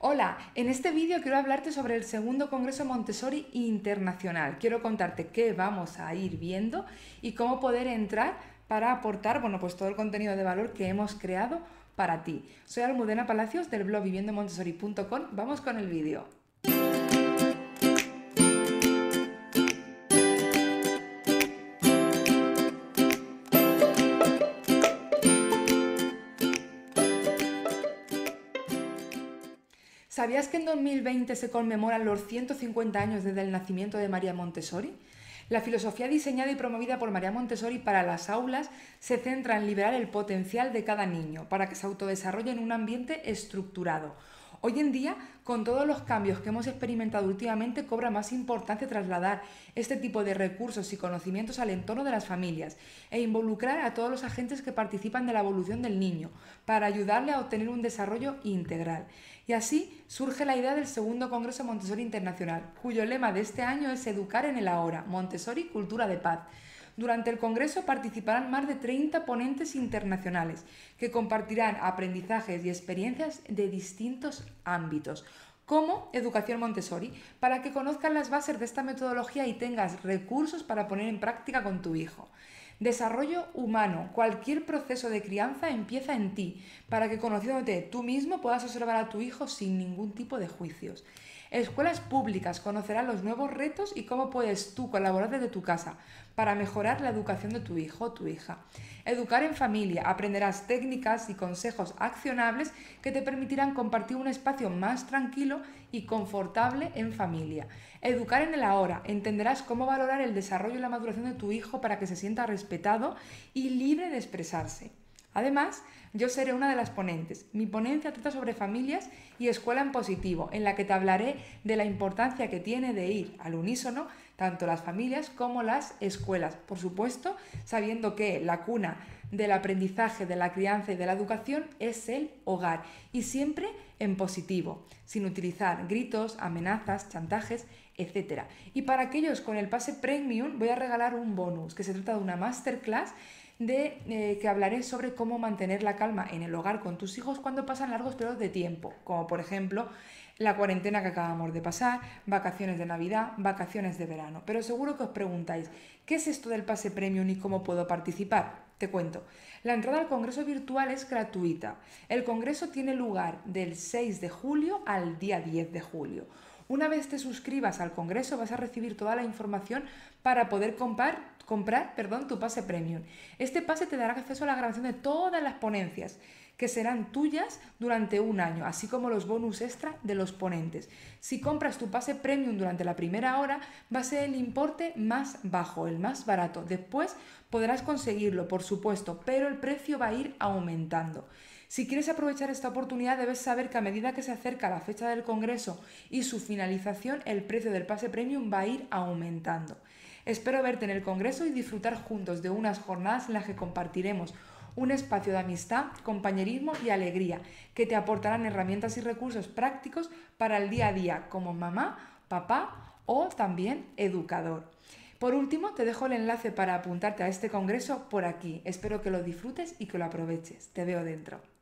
Hola, en este vídeo quiero hablarte sobre el segundo Congreso Montessori Internacional. Quiero contarte qué vamos a ir viendo y cómo poder entrar para aportar, bueno, pues todo el contenido de valor que hemos creado para ti. Soy Almudena Palacios del blog viviendomontessori.com. Vamos con el vídeo. ¿Sabías que en 2020 se conmemoran los 150 años desde el nacimiento de María Montessori? La filosofía diseñada y promovida por María Montessori para las aulas se centra en liberar el potencial de cada niño para que se autodesarrolle en un ambiente estructurado, Hoy en día, con todos los cambios que hemos experimentado últimamente, cobra más importancia trasladar este tipo de recursos y conocimientos al entorno de las familias e involucrar a todos los agentes que participan de la evolución del niño para ayudarle a obtener un desarrollo integral. Y así surge la idea del segundo Congreso Montessori Internacional, cuyo lema de este año es Educar en el ahora, Montessori Cultura de Paz durante el Congreso participarán más de 30 ponentes internacionales que compartirán aprendizajes y experiencias de distintos ámbitos, como Educación Montessori, para que conozcan las bases de esta metodología y tengas recursos para poner en práctica con tu hijo. Desarrollo humano. Cualquier proceso de crianza empieza en ti, para que conociéndote tú mismo puedas observar a tu hijo sin ningún tipo de juicios. Escuelas públicas conocerán los nuevos retos y cómo puedes tú colaborar desde tu casa para mejorar la educación de tu hijo o tu hija. Educar en familia, aprenderás técnicas y consejos accionables que te permitirán compartir un espacio más tranquilo y confortable en familia. Educar en el ahora, entenderás cómo valorar el desarrollo y la maduración de tu hijo para que se sienta responsable respetado y libre de expresarse. Además, yo seré una de las ponentes. Mi ponencia trata sobre familias y escuela en positivo, en la que te hablaré de la importancia que tiene de ir al unísono tanto las familias como las escuelas. Por supuesto, sabiendo que la cuna del aprendizaje, de la crianza y de la educación es el hogar y siempre en positivo, sin utilizar gritos, amenazas, chantajes, etcétera Y para aquellos con el pase premium voy a regalar un bonus, que se trata de una masterclass de eh, que hablaré sobre cómo mantener la calma en el hogar con tus hijos cuando pasan largos periodos de tiempo, como por ejemplo la cuarentena que acabamos de pasar, vacaciones de Navidad, vacaciones de verano. Pero seguro que os preguntáis, ¿qué es esto del pase premium y cómo puedo participar? Te cuento, la entrada al Congreso virtual es gratuita. El Congreso tiene lugar del 6 de julio al día 10 de julio. Una vez te suscribas al Congreso vas a recibir toda la información para poder comprar, comprar perdón, tu pase premium. Este pase te dará acceso a la grabación de todas las ponencias que serán tuyas durante un año, así como los bonus extra de los ponentes. Si compras tu pase premium durante la primera hora, va a ser el importe más bajo, el más barato. Después podrás conseguirlo, por supuesto, pero el precio va a ir aumentando. Si quieres aprovechar esta oportunidad debes saber que a medida que se acerca la fecha del Congreso y su finalización, el precio del pase premium va a ir aumentando. Espero verte en el Congreso y disfrutar juntos de unas jornadas en las que compartiremos un espacio de amistad, compañerismo y alegría que te aportarán herramientas y recursos prácticos para el día a día como mamá, papá o también educador. Por último, te dejo el enlace para apuntarte a este congreso por aquí. Espero que lo disfrutes y que lo aproveches. Te veo dentro.